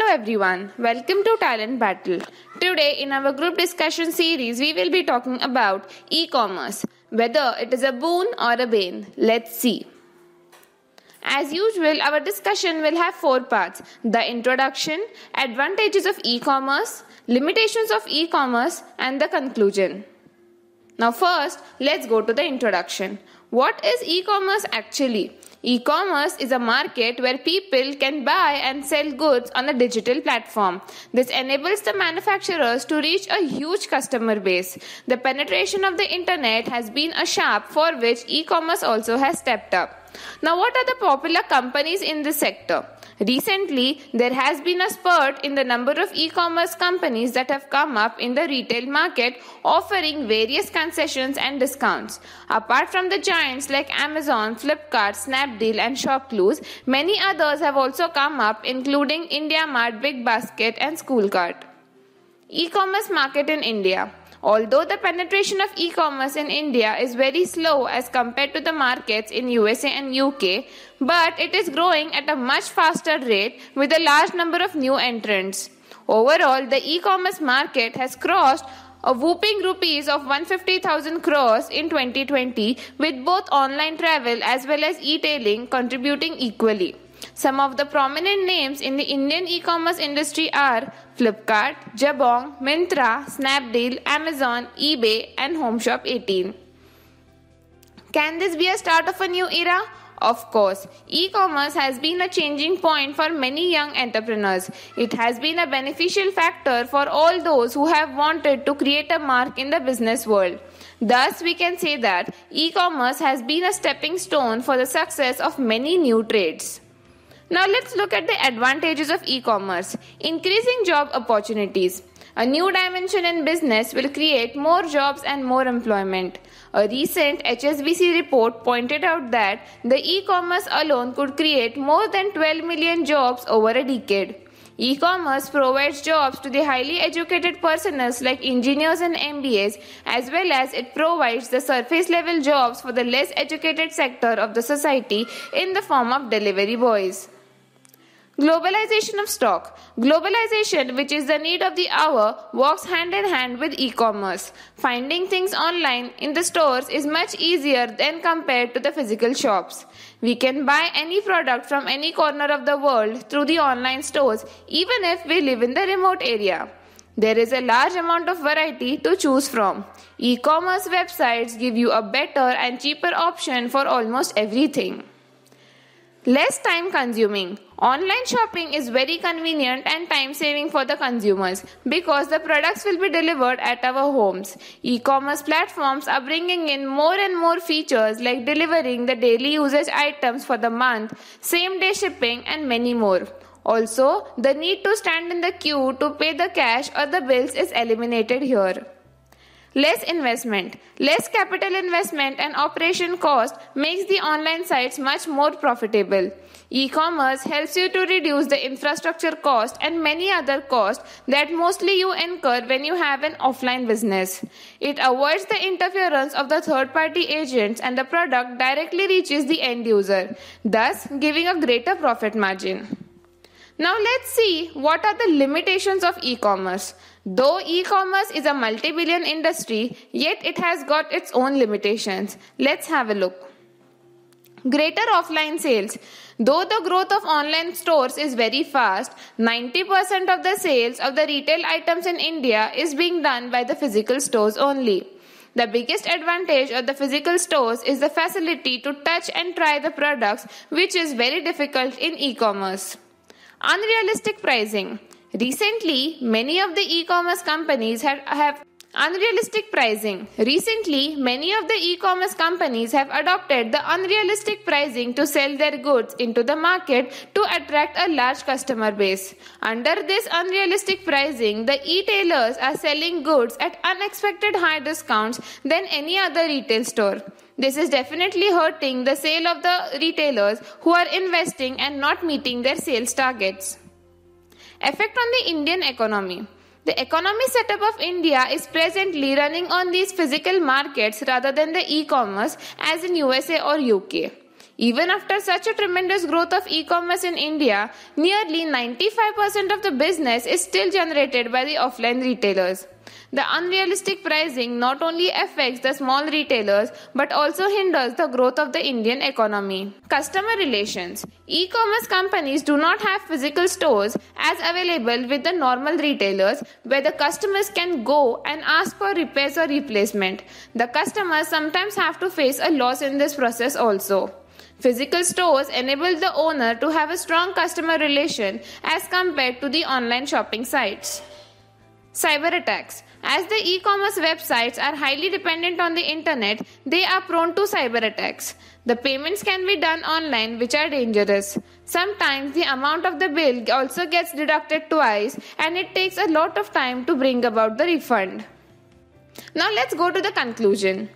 Hello everyone, welcome to Talent Battle. Today, in our group discussion series, we will be talking about e commerce whether it is a boon or a bane. Let's see. As usual, our discussion will have four parts the introduction, advantages of e commerce, limitations of e commerce, and the conclusion. Now, first, let's go to the introduction. What is e commerce actually? E-commerce is a market where people can buy and sell goods on a digital platform. This enables the manufacturers to reach a huge customer base. The penetration of the internet has been a sharp for which e-commerce also has stepped up. Now what are the popular companies in this sector? Recently, there has been a spurt in the number of e commerce companies that have come up in the retail market offering various concessions and discounts. Apart from the giants like Amazon, Flipkart, Snapdeal, and ShopClues, many others have also come up, including IndiaMart, Big Basket, and Schoolcart. E commerce market in India. Although the penetration of e-commerce in India is very slow as compared to the markets in USA and UK, but it is growing at a much faster rate with a large number of new entrants. Overall, the e-commerce market has crossed a whooping rupees of 150,000 crores in 2020 with both online travel as well as e-tailing contributing equally. Some of the prominent names in the Indian e-commerce industry are Flipkart, Jabong, Mintra, Snapdeal, Amazon, eBay and HomeShop18. Can this be a start of a new era? Of course, e commerce has been a changing point for many young entrepreneurs. It has been a beneficial factor for all those who have wanted to create a mark in the business world. Thus, we can say that e commerce has been a stepping stone for the success of many new trades. Now let's look at the advantages of e-commerce. Increasing job opportunities. A new dimension in business will create more jobs and more employment. A recent HSBC report pointed out that the e-commerce alone could create more than 12 million jobs over a decade. E-commerce provides jobs to the highly educated personals like engineers and MBAs as well as it provides the surface level jobs for the less educated sector of the society in the form of delivery boys. Globalization of stock. Globalization, which is the need of the hour, walks hand in hand with e commerce. Finding things online in the stores is much easier than compared to the physical shops. We can buy any product from any corner of the world through the online stores, even if we live in the remote area. There is a large amount of variety to choose from. E commerce websites give you a better and cheaper option for almost everything. Less time consuming. Online shopping is very convenient and time saving for the consumers because the products will be delivered at our homes. E commerce platforms are bringing in more and more features like delivering the daily usage items for the month, same day shipping, and many more. Also, the need to stand in the queue to pay the cash or the bills is eliminated here less investment. Less capital investment and operation cost makes the online sites much more profitable. E-commerce helps you to reduce the infrastructure cost and many other costs that mostly you incur when you have an offline business. It avoids the interference of the third-party agents and the product directly reaches the end user, thus giving a greater profit margin. Now let's see what are the limitations of e-commerce. Though e-commerce is a multi-billion industry, yet it has got its own limitations. Let's have a look. Greater offline sales. Though the growth of online stores is very fast, 90% of the sales of the retail items in India is being done by the physical stores only. The biggest advantage of the physical stores is the facility to touch and try the products, which is very difficult in e commerce. Unrealistic pricing. Recently, many of the e-commerce companies have, have Unrealistic pricing. Recently, many of the e-commerce companies have adopted the unrealistic pricing to sell their goods into the market to attract a large customer base. Under this unrealistic pricing, the e-tailers are selling goods at unexpected high discounts than any other retail store. This is definitely hurting the sale of the retailers who are investing and not meeting their sales targets. Effect on the Indian economy. The economy setup of India is presently running on these physical markets rather than the e-commerce as in USA or UK. Even after such a tremendous growth of e-commerce in India, nearly 95% of the business is still generated by the offline retailers. The unrealistic pricing not only affects the small retailers but also hinders the growth of the Indian economy. Customer relations E commerce companies do not have physical stores as available with the normal retailers where the customers can go and ask for repairs or replacement. The customers sometimes have to face a loss in this process also. Physical stores enable the owner to have a strong customer relation as compared to the online shopping sites. Cyber attacks. As the e commerce websites are highly dependent on the internet, they are prone to cyber attacks. The payments can be done online, which are dangerous. Sometimes the amount of the bill also gets deducted twice, and it takes a lot of time to bring about the refund. Now, let's go to the conclusion.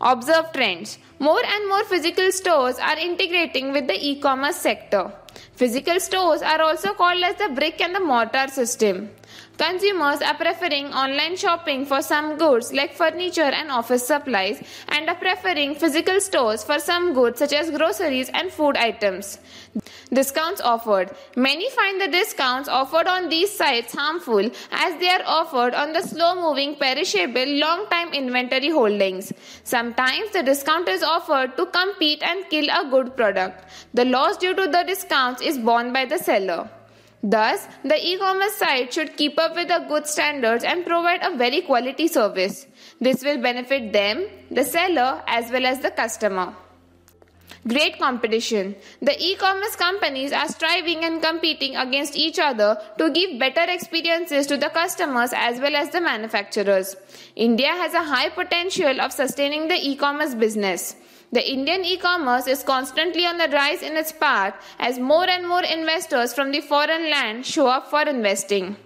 Observe trends. More and more physical stores are integrating with the e commerce sector. Physical stores are also called as the brick and the mortar system. Consumers are preferring online shopping for some goods like furniture and office supplies and are preferring physical stores for some goods such as groceries and food items. Discounts offered. Many find the discounts offered on these sites harmful as they are offered on the slow moving, perishable, long time inventory holdings. Sometimes the discount is offered to compete and kill a good product. The loss due to the discounts is borne by the seller. Thus, the e-commerce site should keep up with the good standards and provide a very quality service. This will benefit them, the seller, as well as the customer. Great competition. The e-commerce companies are striving and competing against each other to give better experiences to the customers as well as the manufacturers. India has a high potential of sustaining the e-commerce business. The Indian e-commerce is constantly on the rise in its path as more and more investors from the foreign land show up for investing.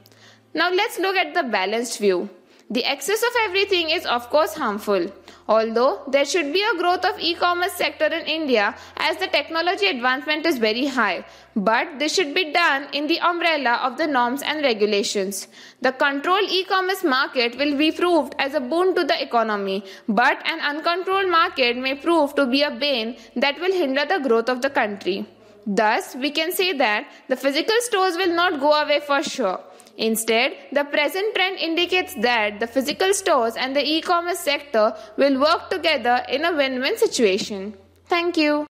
Now let's look at the balanced view. The excess of everything is of course harmful. Although there should be a growth of e-commerce sector in India as the technology advancement is very high, but this should be done in the umbrella of the norms and regulations. The controlled e-commerce market will be proved as a boon to the economy, but an uncontrolled market may prove to be a bane that will hinder the growth of the country. Thus, we can say that the physical stores will not go away for sure Instead, the present trend indicates that the physical stores and the e-commerce sector will work together in a win-win situation. Thank you.